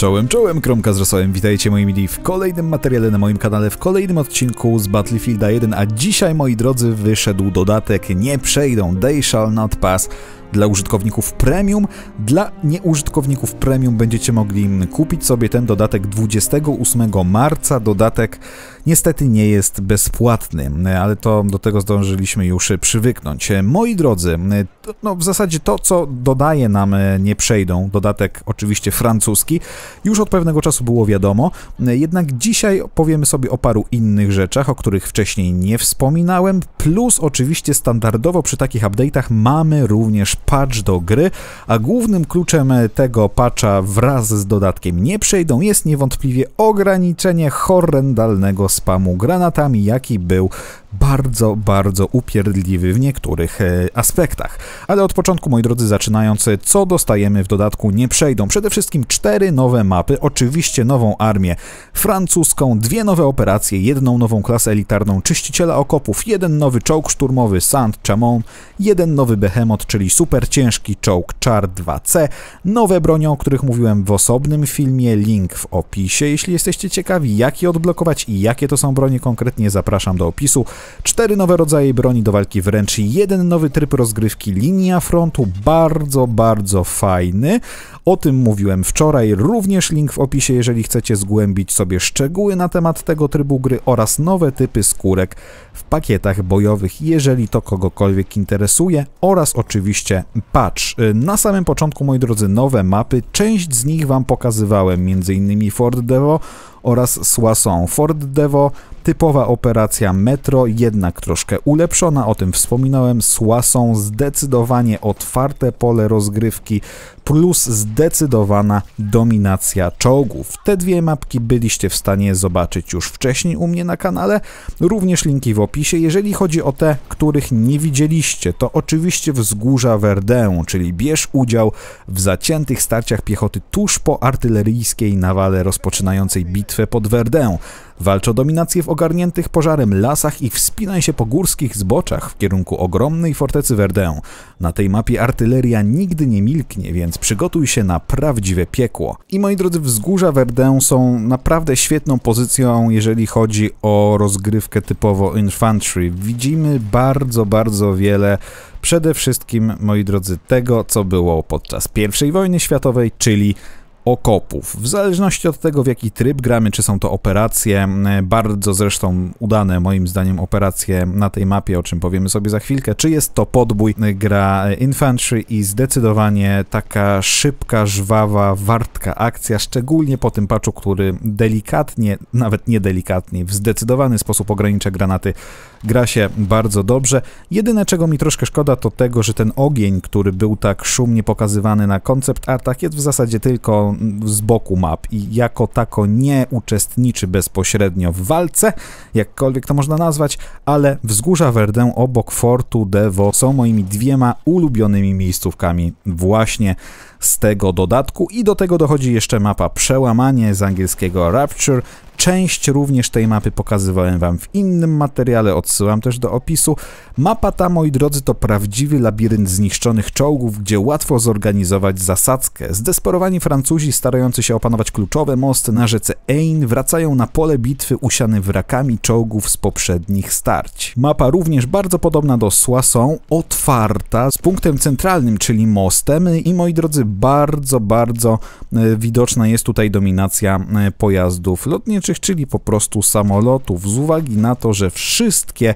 Czołem, czołem, Kromka z Rosołem, witajcie moi mili w kolejnym materiale na moim kanale, w kolejnym odcinku z Battlefielda 1, a dzisiaj moi drodzy wyszedł dodatek Nie przejdą, They Shall Not Pass, dla użytkowników premium. Dla nieużytkowników premium będziecie mogli kupić sobie ten dodatek 28 marca. Dodatek niestety nie jest bezpłatny, ale to do tego zdążyliśmy już przywyknąć. Moi drodzy, no w zasadzie to, co dodaje nam nie przejdą, dodatek oczywiście francuski, już od pewnego czasu było wiadomo, jednak dzisiaj powiemy sobie o paru innych rzeczach, o których wcześniej nie wspominałem, plus oczywiście standardowo przy takich update'ach mamy również patch do gry, a głównym kluczem e, tego patcha wraz z dodatkiem nie przejdą jest niewątpliwie ograniczenie horrendalnego spamu granatami, jaki był bardzo, bardzo upierdliwy w niektórych e, aspektach. Ale od początku, moi drodzy, zaczynając, e, co dostajemy w dodatku, nie przejdą. Przede wszystkim cztery nowe mapy, oczywiście nową armię francuską, dwie nowe operacje, jedną nową klasę elitarną czyściciela okopów, jeden nowy czołg szturmowy Sand chamon jeden nowy behemoth, czyli super ciężki czołg Char 2C, nowe bronie, o których mówiłem w osobnym filmie, link w opisie. Jeśli jesteście ciekawi, jak je odblokować i jakie to są bronie konkretnie, zapraszam do opisu cztery nowe rodzaje broni do walki wręcz, jeden nowy tryb rozgrywki, linia frontu, bardzo, bardzo fajny o tym mówiłem wczoraj, również link w opisie, jeżeli chcecie zgłębić sobie szczegóły na temat tego trybu gry oraz nowe typy skórek w pakietach bojowych, jeżeli to kogokolwiek interesuje oraz oczywiście patch. Y, na samym początku, moi drodzy, nowe mapy, część z nich wam pokazywałem, m.in. Ford Devo, oraz Soissons. Ford Devo, typowa operacja Metro, jednak troszkę ulepszona, o tym wspominałem. Soissons zdecydowanie otwarte pole rozgrywki, plus zdecydowana dominacja czołgów. Te dwie mapki byliście w stanie zobaczyć już wcześniej u mnie na kanale, również linki w opisie. Jeżeli chodzi o te, których nie widzieliście, to oczywiście wzgórza Verdun, czyli bierz udział w zaciętych starciach piechoty tuż po artyleryjskiej nawale rozpoczynającej bitwę pod Verdun. Walcz o dominację w ogarniętych pożarem lasach i wspinaj się po górskich zboczach w kierunku ogromnej fortecy Verdun. Na tej mapie artyleria nigdy nie milknie, więc przygotuj się na prawdziwe piekło. I moi drodzy, wzgórza Verdun są naprawdę świetną pozycją, jeżeli chodzi o rozgrywkę typowo infantry. Widzimy bardzo, bardzo wiele Przede wszystkim, moi drodzy, tego, co było podczas I wojny światowej, czyli okopów. W zależności od tego, w jaki tryb gramy, czy są to operacje, e, bardzo zresztą udane moim zdaniem operacje na tej mapie, o czym powiemy sobie za chwilkę, czy jest to podbój, e, gra e, Infantry i zdecydowanie taka szybka, żwawa, wartka akcja, szczególnie po tym patchu, który delikatnie, nawet nie delikatnie, w zdecydowany sposób ogranicza granaty, gra się bardzo dobrze. Jedyne, czego mi troszkę szkoda, to tego, że ten ogień, który był tak szumnie pokazywany na koncept artach, tak jest w zasadzie tylko z boku map i jako tako nie uczestniczy bezpośrednio w walce, jakkolwiek to można nazwać, ale wzgórza Verdun obok Fortu de są moimi dwiema ulubionymi miejscówkami właśnie z tego dodatku i do tego dochodzi jeszcze mapa Przełamanie z angielskiego Rapture. Część również tej mapy pokazywałem wam w innym materiale, odsyłam też do opisu. Mapa ta, moi drodzy, to prawdziwy labirynt zniszczonych czołgów, gdzie łatwo zorganizować zasadzkę. Zdesperowani Francuzi, starający się opanować kluczowe mosty na rzece Ain, wracają na pole bitwy usiane wrakami czołgów z poprzednich starć. Mapa również bardzo podobna do Soissons, otwarta, z punktem centralnym, czyli mostem i, moi drodzy, bardzo, bardzo e, widoczna jest tutaj dominacja e, pojazdów lotniczych, czyli po prostu samolotów, z uwagi na to, że wszystkie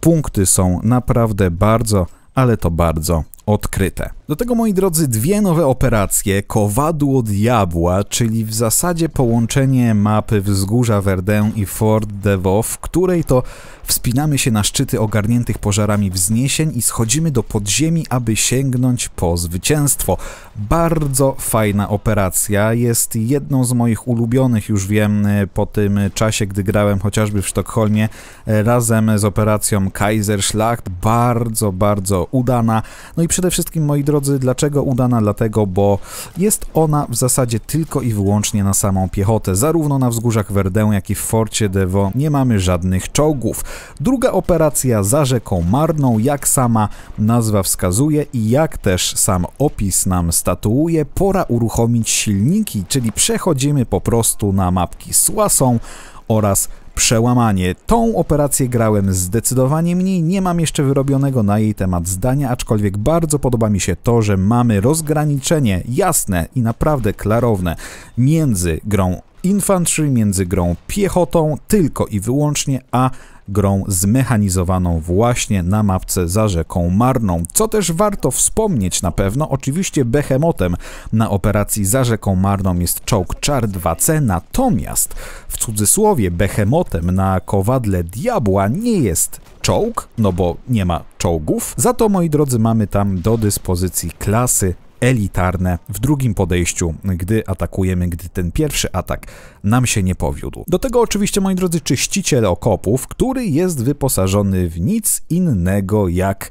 punkty są naprawdę bardzo, ale to bardzo odkryte. Do tego, moi drodzy, dwie nowe operacje Kowadło Diabła, czyli w zasadzie połączenie mapy Wzgórza Verdun i Fort Devo, w której to wspinamy się na szczyty ogarniętych pożarami wzniesień i schodzimy do podziemi, aby sięgnąć po zwycięstwo. Bardzo fajna operacja, jest jedną z moich ulubionych, już wiem, po tym czasie, gdy grałem chociażby w Sztokholmie, e, razem z operacją Kaiserschlacht, bardzo, bardzo udana. No i przede wszystkim, moi drodzy, drodzy. Dlaczego udana? Dlatego, bo jest ona w zasadzie tylko i wyłącznie na samą piechotę. Zarówno na wzgórzach Verdę, jak i w Forcie Devo nie mamy żadnych czołgów. Druga operacja za rzeką Marną, jak sama nazwa wskazuje i jak też sam opis nam statuuje, pora uruchomić silniki, czyli przechodzimy po prostu na mapki Soissons oraz przełamanie. Tą operację grałem zdecydowanie mniej, nie mam jeszcze wyrobionego na jej temat zdania, aczkolwiek bardzo podoba mi się to, że mamy rozgraniczenie jasne i naprawdę klarowne między grą infantry między grą piechotą tylko i wyłącznie, a grą zmechanizowaną właśnie na mapce za rzeką Marną. Co też warto wspomnieć na pewno, oczywiście behemotem na operacji za rzeką Marną jest czołg Czar 2C, natomiast w cudzysłowie behemotem na kowadle diabła nie jest czołg, no bo nie ma czołgów. Za to, moi drodzy, mamy tam do dyspozycji klasy elitarne w drugim podejściu, gdy atakujemy, gdy ten pierwszy atak nam się nie powiódł. Do tego oczywiście, moi drodzy, czyściciel okopów, który jest wyposażony w nic innego jak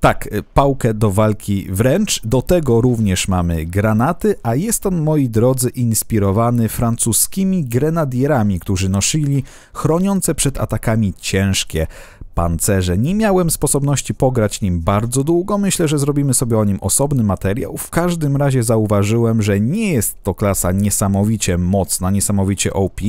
tak, pałkę do walki wręcz. Do tego również mamy granaty, a jest on, moi drodzy, inspirowany francuskimi grenadierami, którzy nosili chroniące przed atakami ciężkie pancerze. Nie miałem sposobności pograć nim bardzo długo, myślę, że zrobimy sobie o nim osobny materiał. W każdym razie zauważyłem, że nie jest to klasa niesamowicie mocna, niesamowicie OP,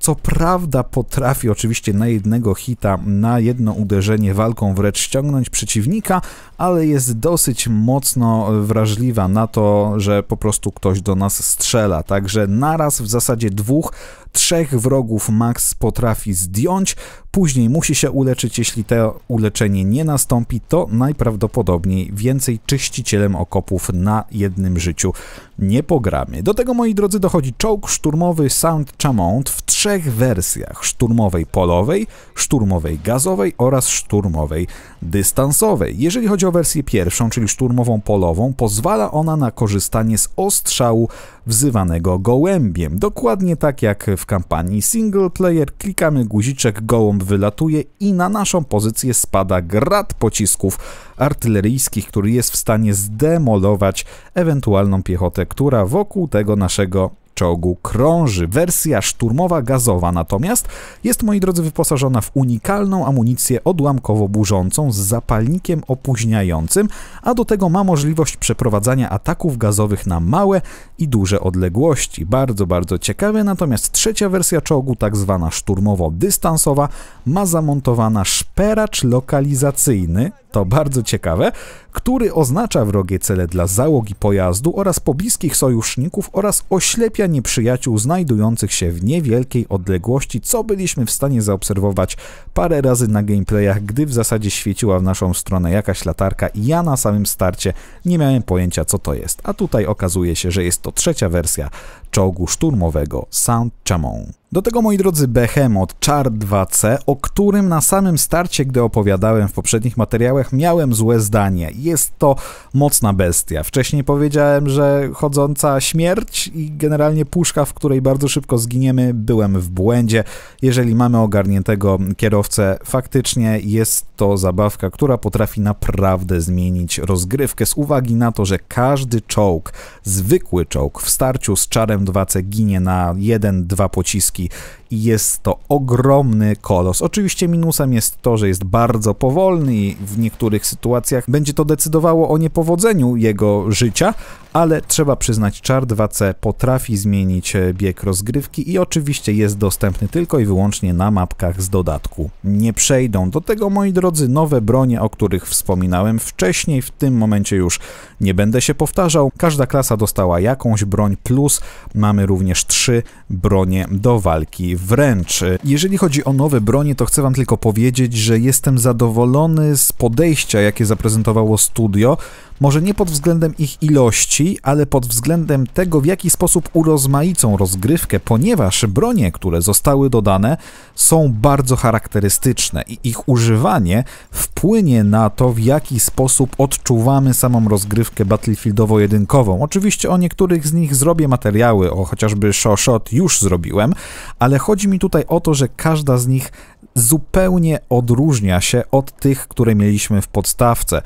co prawda potrafi oczywiście na jednego hita, na jedno uderzenie walką wręcz ściągnąć przeciwnika, ale jest dosyć mocno wrażliwa na to, że po prostu ktoś do nas strzela. Także naraz w zasadzie dwóch, trzech wrogów Max potrafi zdjąć, później musi się uleczyć. Jeśli to uleczenie nie nastąpi, to najprawdopodobniej więcej czyścicielem okopów na jednym życiu nie pogramy. Do tego, moi drodzy, dochodzi czołg szturmowy Sound Chamont w trzech trzech wersjach: szturmowej polowej, szturmowej gazowej oraz szturmowej dystansowej. Jeżeli chodzi o wersję pierwszą, czyli szturmową polową, pozwala ona na korzystanie z ostrzału wzywanego gołębiem. Dokładnie tak jak w kampanii single player, klikamy guziczek, gołąb wylatuje i na naszą pozycję spada grad pocisków artyleryjskich, który jest w stanie zdemolować ewentualną piechotę, która wokół tego naszego czołgu krąży. Wersja szturmowa gazowa natomiast jest, moi drodzy, wyposażona w unikalną amunicję odłamkowo-burzącą z zapalnikiem opóźniającym, a do tego ma możliwość przeprowadzania ataków gazowych na małe i duże odległości. Bardzo, bardzo ciekawe, natomiast trzecia wersja czołgu, tak zwana szturmowo-dystansowa, ma zamontowana szperacz lokalizacyjny, to bardzo ciekawe, który oznacza wrogie cele dla załogi pojazdu oraz pobliskich sojuszników oraz oślepia nieprzyjaciół znajdujących się w niewielkiej odległości, co byliśmy w stanie zaobserwować parę razy na gameplayach, gdy w zasadzie świeciła w naszą stronę jakaś latarka i ja na samym starcie nie miałem pojęcia co to jest, a tutaj okazuje się, że jest to trzecia wersja czołgu szturmowego Saint-Chamond. Do tego, moi drodzy, Behemoth Char 2C, o którym na samym starcie, gdy opowiadałem w poprzednich materiałach, miałem złe zdanie. Jest to mocna bestia. Wcześniej powiedziałem, że chodząca śmierć i generalnie puszka, w której bardzo szybko zginiemy, byłem w błędzie. Jeżeli mamy ogarniętego kierowcę, faktycznie jest to zabawka, która potrafi naprawdę zmienić rozgrywkę z uwagi na to, że każdy czołg, zwykły czołg w starciu z czarem M2C ginie na jeden, dwa pociski i jest to ogromny kolos. Oczywiście minusem jest to, że jest bardzo powolny i w niektórych sytuacjach będzie to decydowało o niepowodzeniu jego życia, ale trzeba przyznać, czar 2C potrafi zmienić e, bieg rozgrywki i oczywiście jest dostępny tylko i wyłącznie na mapkach z dodatku. Nie przejdą do tego, moi drodzy, nowe bronie, o których wspominałem wcześniej, w tym momencie już nie będę się powtarzał. Każda klasa dostała jakąś broń plus mamy również trzy bronie do walki wręcz. Jeżeli chodzi o nowe bronie, to chcę wam tylko powiedzieć, że jestem zadowolony z podejścia, jakie zaprezentowało studio. Może nie pod względem ich ilości, ale pod względem tego, w jaki sposób urozmaicą rozgrywkę, ponieważ bronie, które zostały dodane, są bardzo charakterystyczne i ich używanie wpłynie na to, w jaki sposób odczuwamy samą rozgrywkę battlefieldowo-jedynkową. Oczywiście o niektórych z nich zrobię materiały, o chociażby Shot już zrobiłem, ale chodzi mi tutaj o to, że każda z nich zupełnie odróżnia się od tych, które mieliśmy w podstawce. E,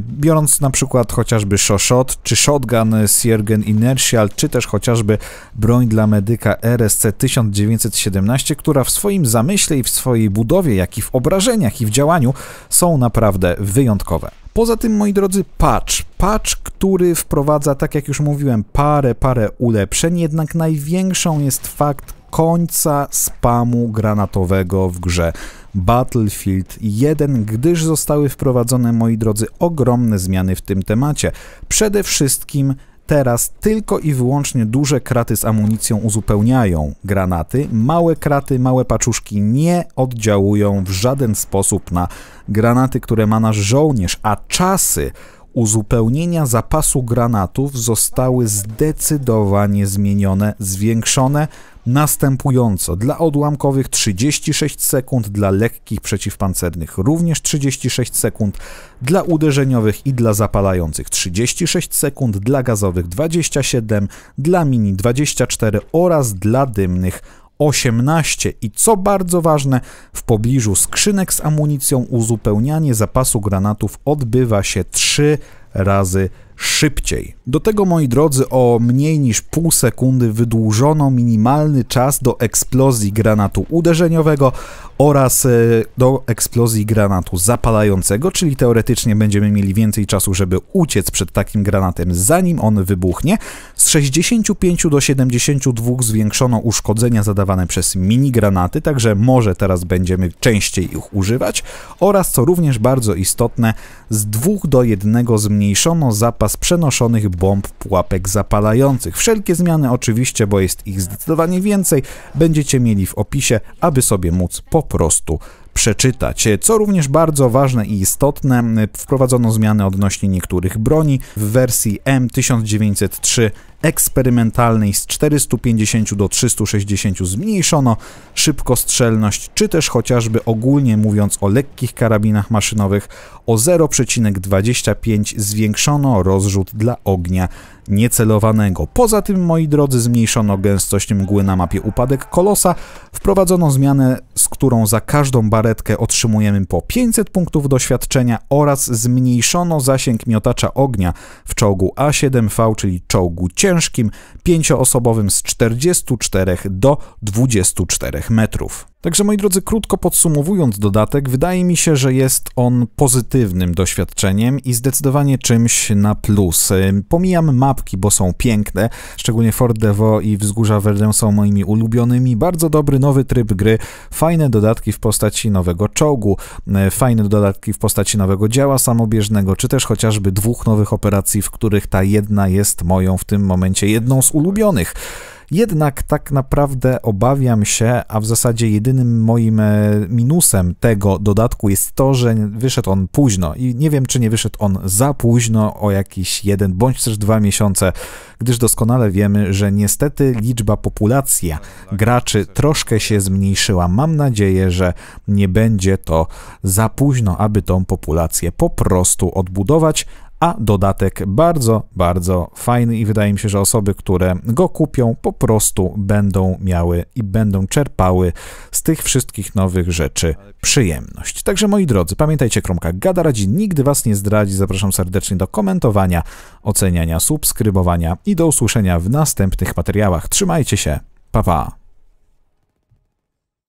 biorąc na przykład chociażby Shoshot, czy Shotgun Siergen Inertial, czy też chociażby broń dla medyka RSC 1917, która w swoim zamyśle i w swojej budowie, jak i w obrażeniach i w działaniu są naprawdę wyjątkowe. Poza tym, moi drodzy, patch. Patch, który wprowadza, tak jak już mówiłem, parę, parę ulepszeń, jednak największą jest fakt końca spamu granatowego w grze Battlefield 1, gdyż zostały wprowadzone, moi drodzy, ogromne zmiany w tym temacie. Przede wszystkim teraz tylko i wyłącznie duże kraty z amunicją uzupełniają granaty, małe kraty, małe paczuszki nie oddziałują w żaden sposób na granaty, które ma nasz żołnierz, a czasy uzupełnienia zapasu granatów zostały zdecydowanie zmienione, zwiększone następująco dla odłamkowych 36 sekund, dla lekkich przeciwpancernych również 36 sekund, dla uderzeniowych i dla zapalających 36 sekund, dla gazowych 27, dla mini 24 oraz dla dymnych 18 i co bardzo ważne, w pobliżu skrzynek z amunicją uzupełnianie zapasu granatów odbywa się 3 razy szybciej. Do tego, moi drodzy, o mniej niż pół sekundy wydłużono minimalny czas do eksplozji granatu uderzeniowego oraz e, do eksplozji granatu zapalającego, czyli teoretycznie będziemy mieli więcej czasu, żeby uciec przed takim granatem, zanim on wybuchnie. Z 65 do 72 zwiększono uszkodzenia zadawane przez mini granaty, także może teraz będziemy częściej ich używać oraz, co również bardzo istotne, z 2 do 1 zmniejszono zapas oraz przenoszonych bomb pułapek zapalających. Wszelkie zmiany oczywiście, bo jest ich zdecydowanie więcej, będziecie mieli w opisie, aby sobie móc po prostu przeczytać. Co również bardzo ważne i istotne, wprowadzono zmiany odnośnie niektórych broni. W wersji M1903 eksperymentalnej z 450 do 360 zmniejszono, szybkostrzelność, czy też chociażby ogólnie mówiąc o lekkich karabinach maszynowych o 0,25 zwiększono rozrzut dla ognia niecelowanego. Poza tym, moi drodzy, zmniejszono gęstość mgły na mapie upadek kolosa, wprowadzono zmianę, z którą za każdą baretkę otrzymujemy po 500 punktów doświadczenia oraz zmniejszono zasięg miotacza ognia w czołgu A7V, czyli czołgu cię ciężkim, pięcioosobowym z 44 do 24 metrów. Także moi drodzy, krótko podsumowując dodatek, wydaje mi się, że jest on pozytywnym doświadczeniem i zdecydowanie czymś na plus. Y, pomijam mapki, bo są piękne, szczególnie Fort Devo i Wzgórza Verdun są moimi ulubionymi. Bardzo dobry nowy tryb gry, fajne dodatki w postaci nowego czołgu, y, fajne dodatki w postaci nowego działa samobieżnego, czy też chociażby dwóch nowych operacji, w których ta jedna jest moją w tym momencie jedną z ulubionych. Jednak tak naprawdę obawiam się, a w zasadzie jedynym moim e, minusem tego dodatku jest to, że wyszedł on późno i nie wiem, czy nie wyszedł on za późno o jakiś jeden bądź też dwa miesiące, gdyż doskonale wiemy, że niestety liczba populacja graczy troszkę się zmniejszyła. Mam nadzieję, że nie będzie to za późno, aby tą populację po prostu odbudować, a dodatek bardzo, bardzo fajny i wydaje mi się, że osoby, które go kupią, po prostu będą miały i będą czerpały z tych wszystkich nowych rzeczy przyjemność. Także moi drodzy, pamiętajcie, Kromka gada radzi, nigdy was nie zdradzi. Zapraszam serdecznie do komentowania, oceniania, subskrybowania i do usłyszenia w następnych materiałach. Trzymajcie się, pa pa!